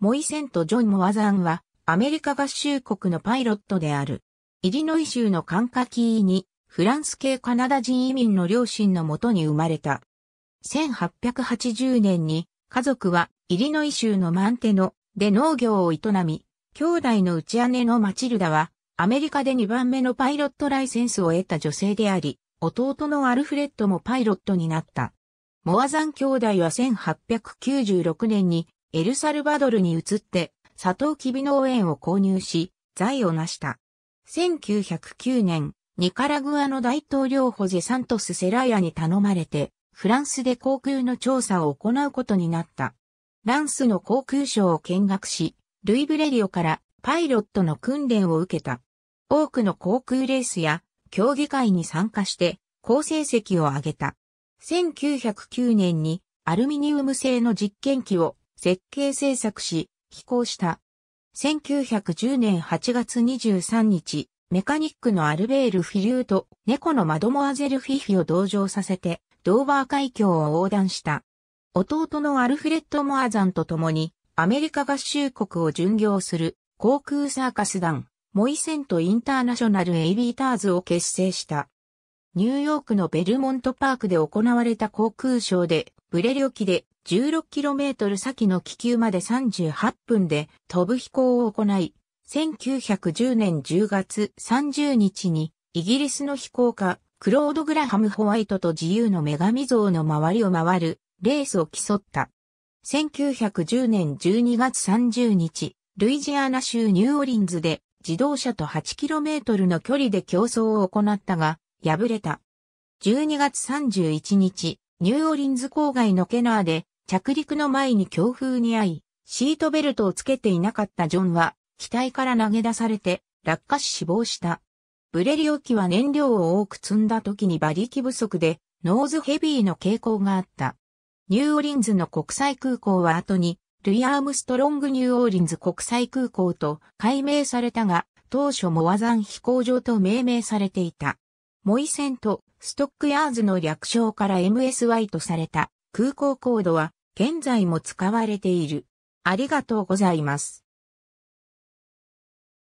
モイセント・ジョン・モアザンは、アメリカ合衆国のパイロットである。イリノイ州のカンカキーに、フランス系カナダ人移民の両親のもとに生まれた。1880年に、家族はイリノイ州のマンテノで農業を営み、兄弟のち姉のマチルダは、アメリカで2番目のパイロットライセンスを得た女性であり、弟のアルフレッドもパイロットになった。モアザン兄弟は1896年にエルサルバドルに移って、サトウキビ農園を購入し、財を成した。1909年、ニカラグアの大統領ホゼ・サントス・セライアに頼まれて、フランスで航空の調査を行うことになった。ランスの航空ショーを見学し、ルイ・ブレリオからパイロットの訓練を受けた。多くの航空レースや競技会に参加して好成績を上げた。1909年にアルミニウム製の実験機を設計制作し、飛行した。1910年8月23日、メカニックのアルベール・フィリューと猫のマドモアゼル・フィフィを同乗させて、ドーバー海峡を横断した。弟のアルフレッド・モアザンと共に、アメリカ合衆国を巡業する航空サーカス団、モイセント・インターナショナル・エイビーターズを結成した。ニューヨークのベルモントパークで行われた航空ショーでブレリ沖で 16km 先の気球まで38分で飛ぶ飛行を行い、1910年10月30日にイギリスの飛行家、クロード・グラハム・ホワイトと自由の女神像の周りを回るレースを競った。1910年12月30日、ルイジアナ州ニューオリンズで自動車と 8km の距離で競争を行ったが、敗れた。12月31日、ニューオリンズ郊外のケナーで着陸の前に強風に遭い、シートベルトをつけていなかったジョンは、機体から投げ出されて落下し死亡した。ブレリオ機は燃料を多く積んだ時に馬力不足で、ノーズヘビーの傾向があった。ニューオリンズの国際空港は後に、ルイ・アームストロング・ニューオーリンズ国際空港と改名されたが、当初モアザン飛行場と命名されていた。モイセントストックヤーズの略称から MSY とされた空港コードは現在も使われている。ありがとうございます。